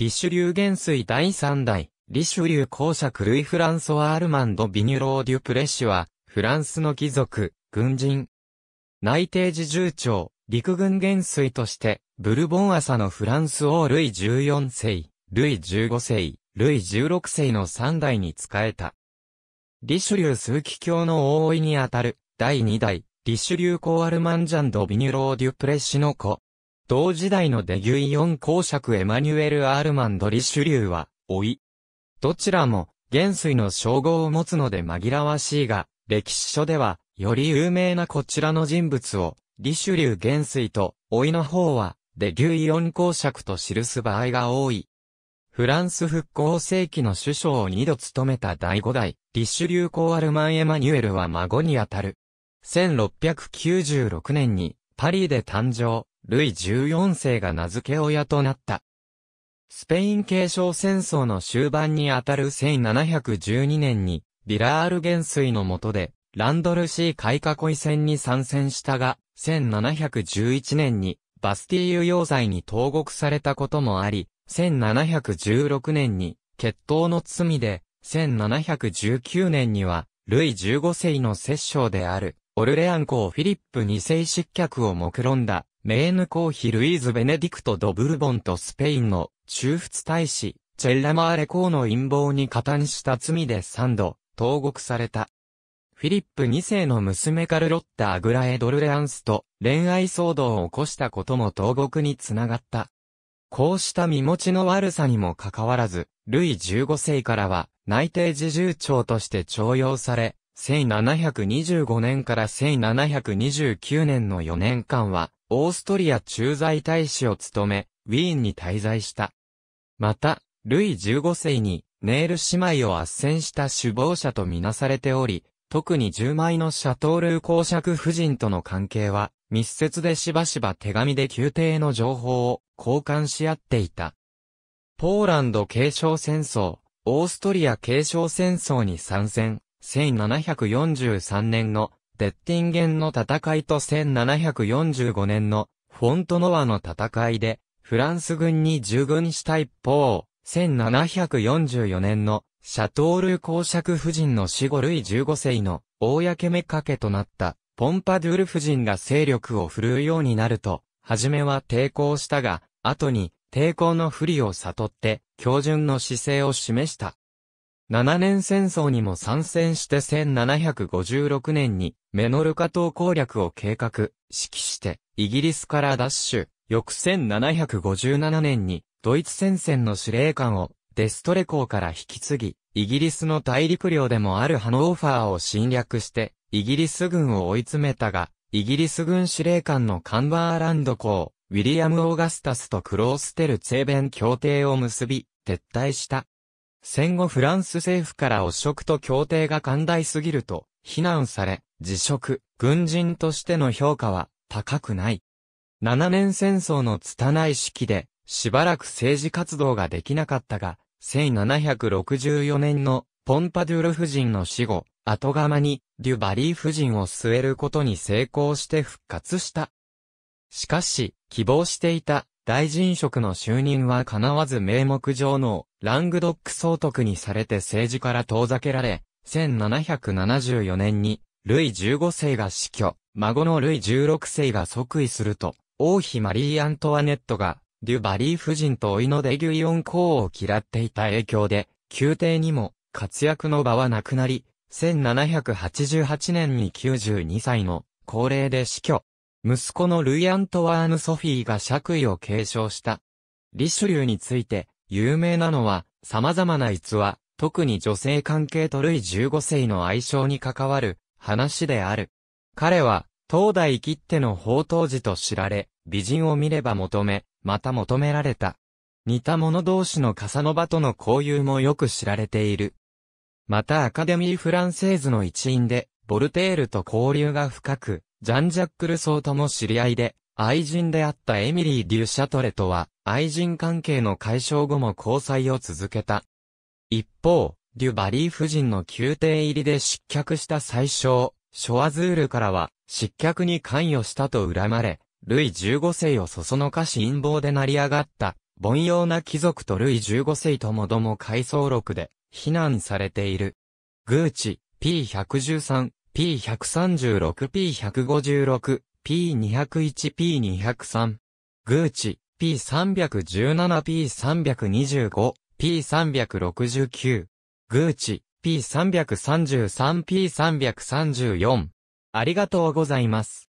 リシュリュー元帥第3代、リシュリュー公爵ルイ・フランソワアルマンド・ビニュロー・デュプレッシュは、フランスの貴族、軍人。内定時重長、陸軍元帥として、ブルボン朝のフランス王ルイ14世、ルイ15世、ルイ16世の3代に仕えた。リシュリュー数奇教の大いにあたる、第2代、リシュリュー・コアルマンジャンド・ビニュロー・デュプレッシュの子、同時代のデギュイオン公爵エマニュエル・アールマンド・リシュリューは、老い。どちらも、元帥の称号を持つので紛らわしいが、歴史書では、より有名なこちらの人物を、リシュリュー元帥と、老いの方は、デギュイオン公爵と記す場合が多い。フランス復興世紀の首相を二度務めた第五代、リシュリューー・アルマン・エマニュエルは孫にあたる。1696年に、パリで誕生。ルイ14世が名付け親となった。スペイン継承戦争の終盤にあたる1712年に、ビラール元帥の下で、ランドルシー海花恋戦に参戦したが、1711年に、バスティーユ要塞に投獄されたこともあり、1716年に、決闘の罪で、1719年には、ルイ15世の摂政である、オルレアン公フィリップ2世失脚を目論んだ、メーヌ公妃ルイーズ・ベネディクト・ド・ブルボンとスペインの中仏大使、チェッラマーレ公の陰謀に加担した罪で3度、投獄された。フィリップ2世の娘カルロッタ・アグラエ・ドルレアンスと恋愛騒動を起こしたことも投獄につながった。こうした身持ちの悪さにもかかわらず、ルイ15世からは内定自重長として徴用され、1725年から1729年の4年間はオーストリア駐在大使を務め、ウィーンに滞在した。また、ルイ15世に、ネール姉妹を圧戦した首謀者とみなされており、特に10枚のシャトールー公爵夫人との関係は、密接でしばしば手紙で宮廷の情報を交換し合っていた。ポーランド継承戦争、オーストリア継承戦争に参戦、1743年のデッティンゲンの戦いと1745年のフォントノワの戦いで、フランス軍に従軍した一方、1744年のシャトール公爵夫人の死後類15世の公めかけとなったポンパドゥール夫人が勢力を振るうようになると、初めは抵抗したが、後に抵抗の不利を悟って、標準の姿勢を示した。7年戦争にも参戦して1756年にメノルカ島攻略を計画、指揮してイギリスから奪取、翌1757年にドイツ戦線の司令官をデストレ港から引き継ぎ、イギリスの大陸領でもあるハノーファーを侵略してイギリス軍を追い詰めたが、イギリス軍司令官のカンバーランド公、ウィリアム・オーガスタスとクローステル・ツェーベン協定を結び、撤退した。戦後フランス政府から汚職と協定が寛大すぎると、非難され、辞職、軍人としての評価は高くない。7年戦争の拙い式で、しばらく政治活動ができなかったが、1764年のポンパドゥール夫人の死後、後釜にデュバリー夫人を据えることに成功して復活した。しかし、希望していた大臣職の就任は叶わず名目上のラングドック総督にされて政治から遠ざけられ、1774年にルイ15世が死去、孫のルイ16世が即位すると、王妃マリー・アントワネットが、デュバリー夫人と甥のデギュイオン公を嫌っていた影響で、宮廷にも活躍の場はなくなり、1788年に92歳の高齢で死去。息子のルイ・アントワーヌ・ソフィーが爵位を継承した。リシュリューについて、有名なのは、様々な逸話、特に女性関係とルイ15世の愛称に関わる、話である。彼は、当代切ての宝刀児と知られ、美人を見れば求め、また求められた。似た者同士のカサノバとの交友もよく知られている。またアカデミー・フランセーズの一員で、ボルテールと交流が深く、ジャンジャック・ルソーとも知り合いで、愛人であったエミリー・デュ・シャトレとは、愛人関係の解消後も交際を続けた。一方、デュ・バリー夫人の宮廷入りで失脚した最初、ショアズールからは、失脚に関与したと恨まれ、ルイ15世をそそのかし陰謀で成り上がった、凡庸な貴族とルイ15世ともども回想録で、非難されている。グーチ、P113、P136P156、P201P203、グーチ、P317P325、P369、グーチ、P333P334。ありがとうございます。